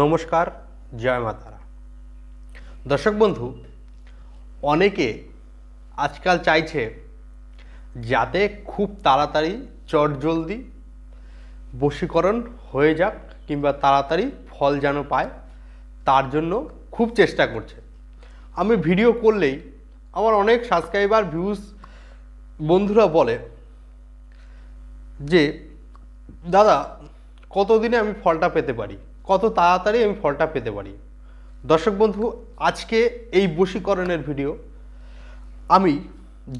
নমস্কার জয় মা তারা দর্শক বন্ধু অনেকে আজকাল চাইছে যাতে খুব তাড়াতাড়ি চটজলদি বশীকরণ হয়ে যাক কিংবা তাড়াতাড়ি ফল যেন পায় তার জন্য খুব চেষ্টা করছে আমি ভিডিও করলেই আমার অনেক সাবস্ক্রাইবার ভিউজ বন্ধুরা বলে যে দাদা কতদিনে আমি ফলটা পেতে পারি কত তাড়াতাড়ি আমি ফলটা পেতে পারি দর্শক বন্ধু আজকে এই বশীকরণের ভিডিও আমি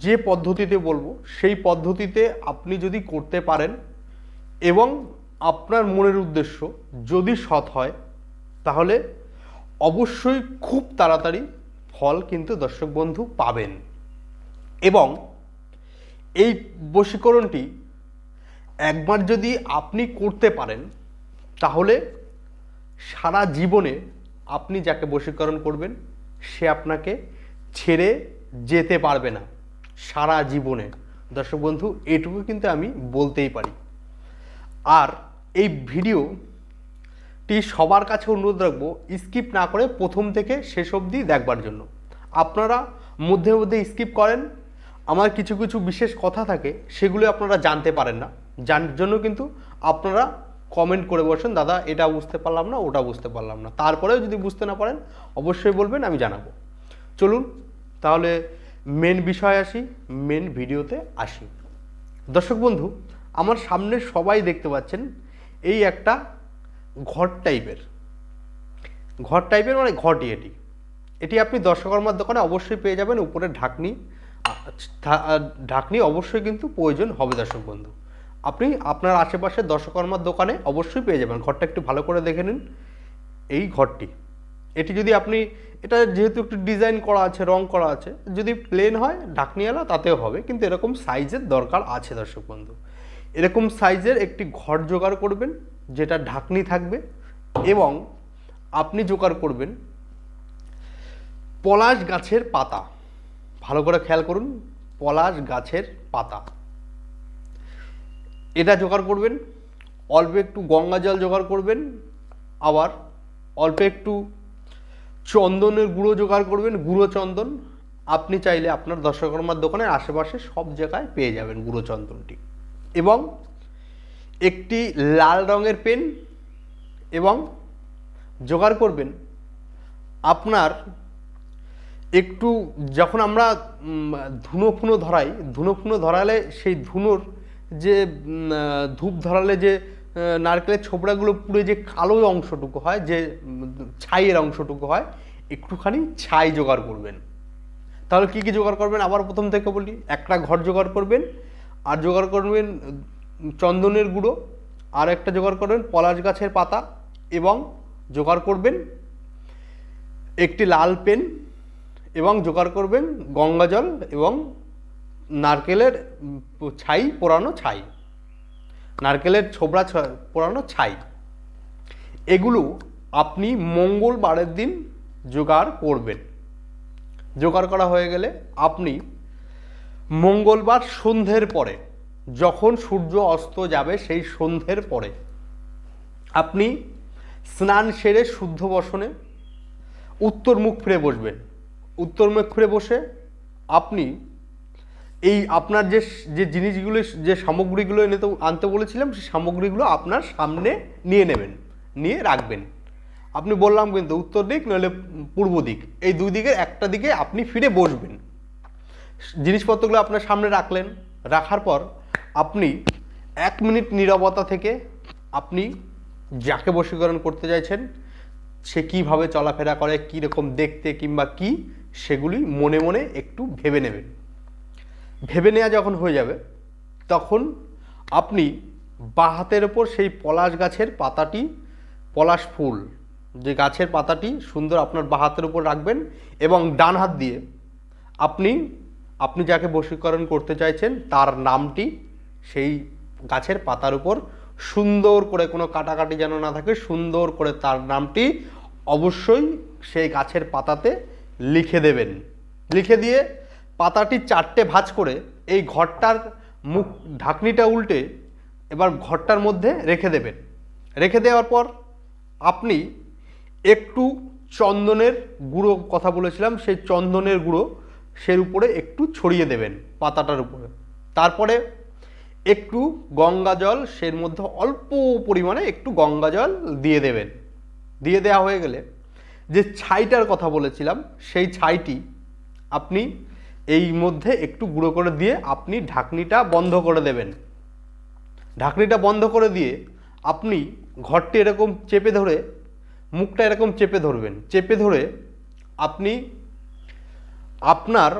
যে পদ্ধতিতে বলবো সেই পদ্ধতিতে আপনি যদি করতে পারেন এবং আপনার মনের উদ্দেশ্য যদি সৎ হয় তাহলে অবশ্যই খুব তাড়াতাড়ি ফল কিন্তু দর্শক বন্ধু পাবেন এবং এই বশীকরণটি একবার যদি আপনি করতে পারেন তাহলে সারা জীবনে আপনি যাকে বশীকরণ করবেন সে আপনাকে ছেড়ে যেতে পারবে না সারা জীবনে দর্শক বন্ধু এটুকু কিন্তু আমি বলতেই পারি আর এই ভিডিওটি সবার কাছে অনুরোধ রাখবো স্কিপ না করে প্রথম থেকে শেষ অবধি দেখবার জন্য আপনারা মধ্যে মধ্যে স্কিপ করেন আমার কিছু কিছু বিশেষ কথা থাকে সেগুলো আপনারা জানতে পারেন না যার জন্য কিন্তু আপনারা কমেন্ট করে বসেন দাদা এটা বুঝতে পারলাম না ওটা বুঝতে পারলাম না তারপরেও যদি বুঝতে না পারেন অবশ্যই বলবেন আমি জানাবো চলুন তাহলে মেন বিষয় আসি মেন ভিডিওতে আসি দর্শক বন্ধু আমার সামনে সবাই দেখতে পাচ্ছেন এই একটা ঘর টাইপের ঘর টাইপের মানে ঘটি এটি এটি আপনি দর্শকর্মার দোকানে অবশ্যই পেয়ে যাবেন উপরে ঢাকনি ঢাকনি অবশ্যই কিন্তু প্রয়োজন হবে দর্শক বন্ধু আপনি আপনার আশেপাশে দশকর্মার দোকানে অবশ্যই পেয়ে যাবেন ঘরটা একটু ভালো করে দেখে নিন এই ঘরটি এটি যদি আপনি এটা যেহেতু একটু ডিজাইন করা আছে রং করা আছে যদি প্লেন হয় ঢাকনিওয়ালা তাতেও হবে কিন্তু এরকম সাইজের দরকার আছে দর্শক বন্ধু এরকম সাইজের একটি ঘর জোগাড় করবেন যেটা ঢাকনি থাকবে এবং আপনি জোগাড় করবেন পলাশ গাছের পাতা ভালো করে খেয়াল করুন পলাশ গাছের পাতা এটা জোগাড় করবেন অল্প একটু গঙ্গা জল জোগাড় করবেন আবার অল্প একটু চন্দনের গুঁড়ো জোগাড় করবেন গুঁড়ো চন্দন আপনি চাইলে আপনার দশকর্মার দোকানের আশেপাশে সব জায়গায় পেয়ে যাবেন গুঁড়ো চন্দনটি এবং একটি লাল রঙের পেন এবং জোগাড় করবেন আপনার একটু যখন আমরা ধুনো ফুনো ধরাই ধুনো ফুনো ধরালে সেই ধুনোর যে ধূপ ধরালে যে নারকেলের ছোবড়াগুলো পুড়ে যে কালো অংশটুকু হয় যে ছাইয়ের অংশটুকু হয় একটুখানি ছাই জোগাড় করবেন তাহলে কি কি জোগাড় করবেন আবার প্রথম থেকে বলি একটা ঘর জোগাড় করবেন আর জোগাড় করবেন চন্দনের গুঁড়ো আর একটা জোগাড় করবেন পলাশ গাছের পাতা এবং জোগাড় করবেন একটি লাল পেন এবং জোগাড় করবেন গঙ্গাজল এবং নারকেলের ছাই পোড়ানো ছাই নারকেলের ছোবড়া পোড়ানো ছাই এগুলো আপনি মঙ্গলবারের দিন জোগাড় করবেন জোগাড় করা হয়ে গেলে আপনি মঙ্গলবার সন্ধ্যের পরে যখন সূর্য অস্ত যাবে সেই সন্ধ্যের পরে আপনি স্নান সেরে শুদ্ধ বসনে উত্তর মুখ ফিরে বসবেন উত্তর মুখ ফিরে বসে আপনি এই আপনার যে যে জিনিসগুলো যে সামগ্রীগুলো এনে তো আনতে বলেছিলাম সেই সামগ্রীগুলো আপনার সামনে নিয়ে নেবেন নিয়ে রাখবেন আপনি বললাম কিন্তু উত্তর দিক নাহলে পূর্ব দিক এই দুই দিকের একটা দিকে আপনি ফিরে বসবেন জিনিসপত্রগুলো আপনার সামনে রাখলেন রাখার পর আপনি এক মিনিট নিরবতা থেকে আপনি যাকে বশীকরণ করতে চাইছেন সে কীভাবে চলাফেরা করে কীরকম দেখতে কিংবা কি সেগুলি মনে মনে একটু ভেবে নেবেন ভেবে নেওয়া যখন হয়ে যাবে তখন আপনি বা হাতের ওপর সেই পলাশ গাছের পাতাটি পলাশ ফুল যে গাছের পাতাটি সুন্দর আপনার বা হাতের উপর রাখবেন এবং ডান হাত দিয়ে আপনি আপনি যাকে বশীকরণ করতে চাইছেন তার নামটি সেই গাছের পাতার উপর সুন্দর করে কোনো কাটাকাটি যেন না থাকে সুন্দর করে তার নামটি অবশ্যই সেই গাছের পাতাতে লিখে দেবেন লিখে দিয়ে পাতাটি চারটে ভাঁজ করে এই ঘরটার মুখ ঢাকনিটা উল্টে এবার ঘরটার মধ্যে রেখে দেবেন রেখে দেওয়ার পর আপনি একটু চন্দনের গুঁড়ো কথা বলেছিলাম সেই চন্দনের গুঁড়ো সের উপরে একটু ছড়িয়ে দেবেন পাতাটার উপরে তারপরে একটু গঙ্গা জল সের মধ্যে অল্প পরিমাণে একটু গঙ্গা জল দিয়ে দেবেন দিয়ে দেওয়া হয়ে গেলে যে ছাইটার কথা বলেছিলাম সেই ছাইটি আপনি এই মধ্যে একটু গুঁড়ো করে দিয়ে আপনি ঢাকনিটা বন্ধ করে দেবেন ঢাকনিটা বন্ধ করে দিয়ে আপনি ঘরটি এরকম চেপে ধরে মুখটা এরকম চেপে ধরবেন চেপে ধরে আপনি আপনার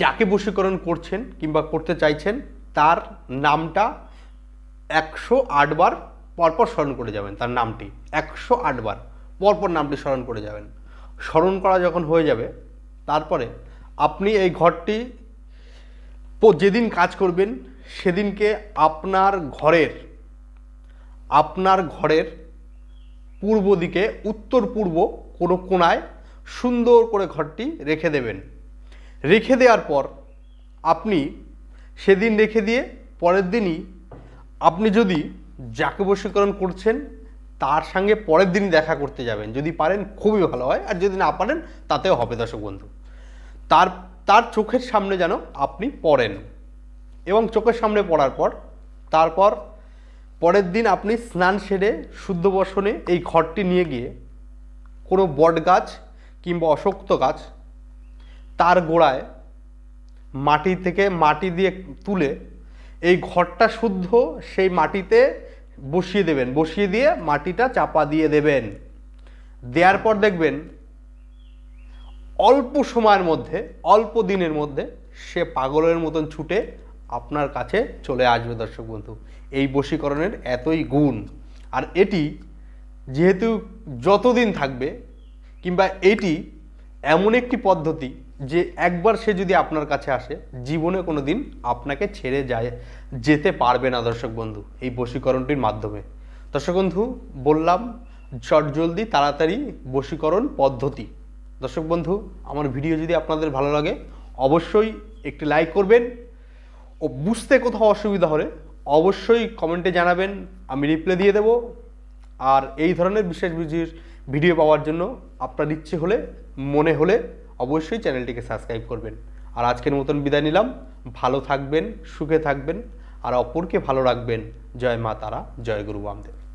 যাকে বশীকরণ করছেন কিংবা করতে চাইছেন তার নামটা একশো আটবার পরপর স্মরণ করে যাবেন তার নামটি একশো আটবার পরপর নামটি স্মরণ করে যাবেন স্মরণ করা যখন হয়ে যাবে তারপরে আপনি এই ঘরটি যেদিন কাজ করবেন সেদিনকে আপনার ঘরের আপনার ঘরের পূর্ব দিকে উত্তর পূর্ব কোনো কোনায় সুন্দর করে ঘরটি রেখে দেবেন রেখে দেওয়ার পর আপনি সেদিন রেখে দিয়ে পরের দিনই আপনি যদি যাকে বশীকরণ করছেন তার সঙ্গে পরের দিনই দেখা করতে যাবেন যদি পারেন খুবই ভালো হয় আর যদি না পারেন তাতেও হবে দর্শক বন্ধু তার তার চোখের সামনে যেন আপনি পড়েন এবং চোখের সামনে পড়ার পর তারপর পরের দিন আপনি স্নান সেরে শুদ্ধ বসনে এই ঘরটি নিয়ে গিয়ে কোনো বট গাছ কিংবা অশক্ত গাছ তার গোড়ায় মাটি থেকে মাটি দিয়ে তুলে এই ঘরটা শুদ্ধ সেই মাটিতে বসিয়ে দেবেন বসিয়ে দিয়ে মাটিটা চাপা দিয়ে দেবেন দেওয়ার পর দেখবেন অল্প সময়ের মধ্যে অল্প দিনের মধ্যে সে পাগলের মতন ছুটে আপনার কাছে চলে আসবে দর্শক বন্ধু এই বশীকরণের এতই গুণ আর এটি যেহেতু যতদিন থাকবে কিংবা এটি এমন একটি পদ্ধতি যে একবার সে যদি আপনার কাছে আসে জীবনে কোনো দিন আপনাকে ছেড়ে যায় যেতে পারবে না দর্শক বন্ধু এই বশীকরণটির মাধ্যমে দর্শক বন্ধু বললাম চটজলদি তাড়াতাড়ি বশীকরণ পদ্ধতি দর্শক বন্ধু আমার ভিডিও যদি আপনাদের ভালো লাগে অবশ্যই একটি লাইক করবেন ও বুঝতে কোথাও অসুবিধা হলে অবশ্যই কমেন্টে জানাবেন আমি রিপ্লাই দিয়ে দেব আর এই ধরনের বিশেষ বিশেষ ভিডিও পাওয়ার জন্য আপনার ইচ্ছে হলে মনে হলে অবশ্যই চ্যানেলটিকে সাবস্ক্রাইব করবেন আর আজকের মতন বিদায় নিলাম ভালো থাকবেন সুখে থাকবেন আর অপরকে ভালো রাখবেন জয় মা তারা জয় গুরু বামদেব